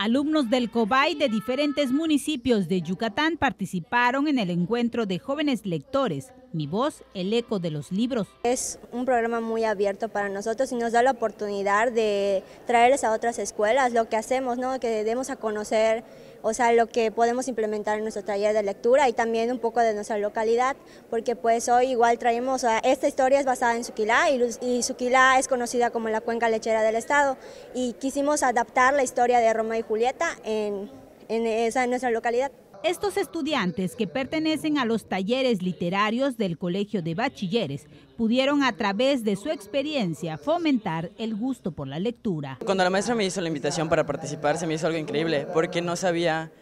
Alumnos del COBAI de diferentes municipios de Yucatán participaron en el encuentro de jóvenes lectores. Mi voz, el eco de los libros. Es un programa muy abierto para nosotros y nos da la oportunidad de traerles a otras escuelas lo que hacemos, ¿no? que demos a conocer o sea, lo que podemos implementar en nuestro taller de lectura y también un poco de nuestra localidad, porque pues hoy igual traemos, o sea, esta historia es basada en Suquilá y, Suquilá es conocida como la cuenca lechera del estado y quisimos adaptar la historia de Roma y Julieta en, en esa en nuestra localidad. Estos estudiantes que pertenecen a los talleres literarios del Colegio de Bachilleres pudieron a través de su experiencia fomentar el gusto por la lectura. Cuando la maestra me hizo la invitación para participar se me hizo algo increíble porque no sabía,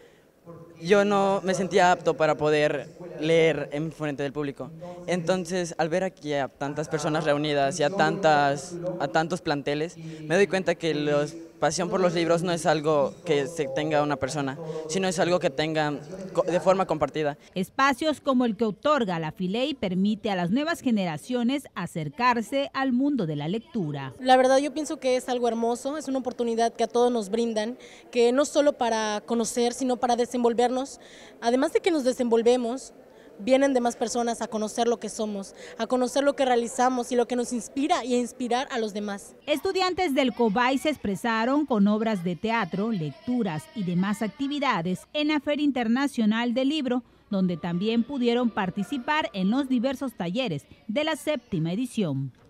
yo no me sentía apto para poder leer en frente del público. Entonces al ver aquí a tantas personas reunidas y a, tantas, a tantos planteles me doy cuenta que los pasión por los libros no es algo que se tenga una persona, sino es algo que tenga de forma compartida. Espacios como el que otorga la Filey permite a las nuevas generaciones acercarse al mundo de la lectura. La verdad yo pienso que es algo hermoso, es una oportunidad que a todos nos brindan, que no solo para conocer, sino para desenvolvernos. Además de que nos desenvolvemos, vienen demás personas a conocer lo que somos, a conocer lo que realizamos y lo que nos inspira y a inspirar a los demás. Estudiantes del COBAI se expresaron con obras de teatro, lecturas y demás actividades en la Feria Internacional del Libro, donde también pudieron participar en los diversos talleres de la séptima edición.